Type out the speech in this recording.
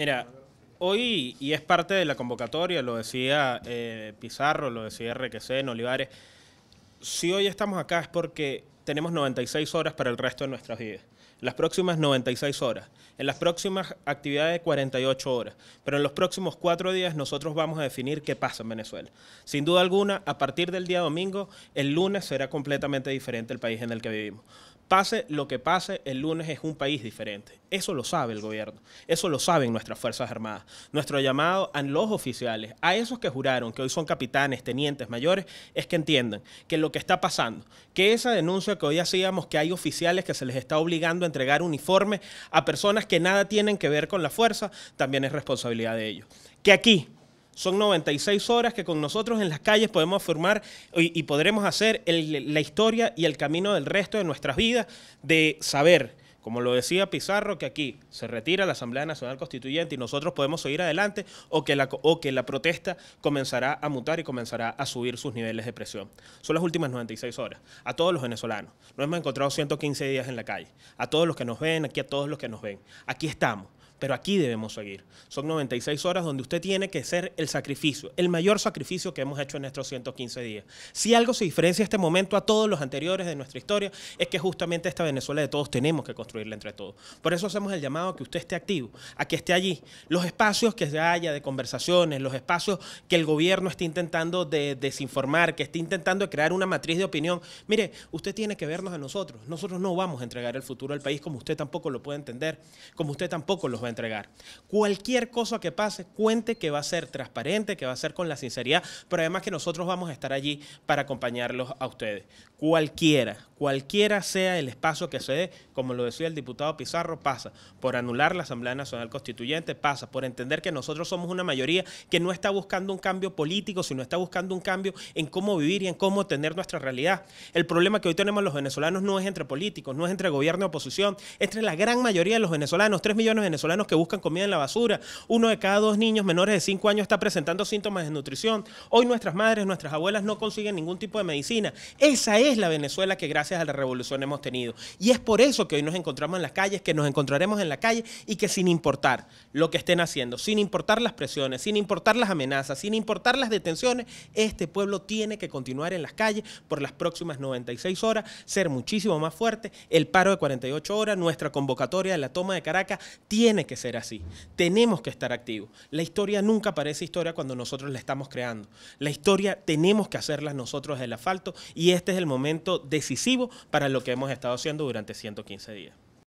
Mira, hoy, y es parte de la convocatoria, lo decía eh, Pizarro, lo decía Requecén, Olivares, si hoy estamos acá es porque tenemos 96 horas para el resto de nuestras vidas. Las próximas 96 horas, en las próximas actividades 48 horas, pero en los próximos cuatro días nosotros vamos a definir qué pasa en Venezuela. Sin duda alguna, a partir del día domingo, el lunes será completamente diferente el país en el que vivimos. Pase lo que pase, el lunes es un país diferente. Eso lo sabe el gobierno, eso lo saben nuestras Fuerzas Armadas. Nuestro llamado a los oficiales, a esos que juraron, que hoy son capitanes, tenientes, mayores, es que entiendan que lo que está pasando, que esa denuncia que hoy hacíamos, que hay oficiales que se les está obligando a entregar uniformes a personas que nada tienen que ver con la fuerza, también es responsabilidad de ellos. Que aquí son 96 horas que con nosotros en las calles podemos formar y, podremos hacer la historia y el camino del resto de nuestras vidas de saber, como lo decía Pizarro, que aquí se retira la Asamblea Nacional Constituyente y nosotros podemos seguir adelante o que la, o que la protesta comenzará a mutar y comenzará a subir sus niveles de presión. Son las últimas 96 horas. A todos los venezolanos. Nos hemos encontrado 115 días en la calle. A todos los que nos ven, aquí a todos los que nos ven. Aquí estamos pero aquí debemos seguir. Son 96 horas donde usted tiene que ser el sacrificio, el mayor sacrificio que hemos hecho en estos 115 días. Si algo se diferencia este momento a todos los anteriores de nuestra historia, es que justamente esta Venezuela de todos tenemos que construirla entre todos. Por eso hacemos el llamado a que usted esté activo, a que esté allí. Los espacios que haya de conversaciones, los espacios que el gobierno esté intentando de desinformar, que esté intentando crear una matriz de opinión. Mire, usted tiene que vernos a nosotros. Nosotros no vamos a entregar el futuro al país como usted tampoco lo puede entender, como usted tampoco los ve entregar. Cualquier cosa que pase, cuente que va a ser transparente, que va a ser con la sinceridad, pero además que nosotros vamos a estar allí para acompañarlos a ustedes. Cualquiera, cualquiera sea el espacio que se dé, como lo decía el diputado Pizarro, pasa por anular la Asamblea Nacional Constituyente, pasa por entender que nosotros somos una mayoría que no está buscando un cambio político, sino está buscando un cambio en cómo vivir y en cómo tener nuestra realidad. El problema que hoy tenemos los venezolanos no es entre políticos, no es entre gobierno y oposición, es entre la gran mayoría de los venezolanos, 3 millones de venezolanos que buscan comida en la basura. Uno de cada dos niños menores de 5 años está presentando síntomas de nutrición. Hoy nuestras madres, nuestras abuelas no consiguen ningún tipo de medicina. Esa es la Venezuela que gracias a la revolución hemos tenido. Y es por eso que hoy nos encontramos en las calles, que nos encontraremos en la calle y que sin importar lo que estén haciendo, sin importar las presiones, sin importar las amenazas, sin importar las detenciones, este pueblo tiene que continuar en las calles por las próximas 96 horas, ser muchísimo más fuerte. El paro de 48 horas, nuestra convocatoria de la toma de Caracas tiene que que ser así. Tenemos que estar activos. La historia nunca parece historia cuando nosotros la estamos creando. La historia tenemos que hacerla nosotros del asfalto y este es el momento decisivo para lo que hemos estado haciendo durante 115 días.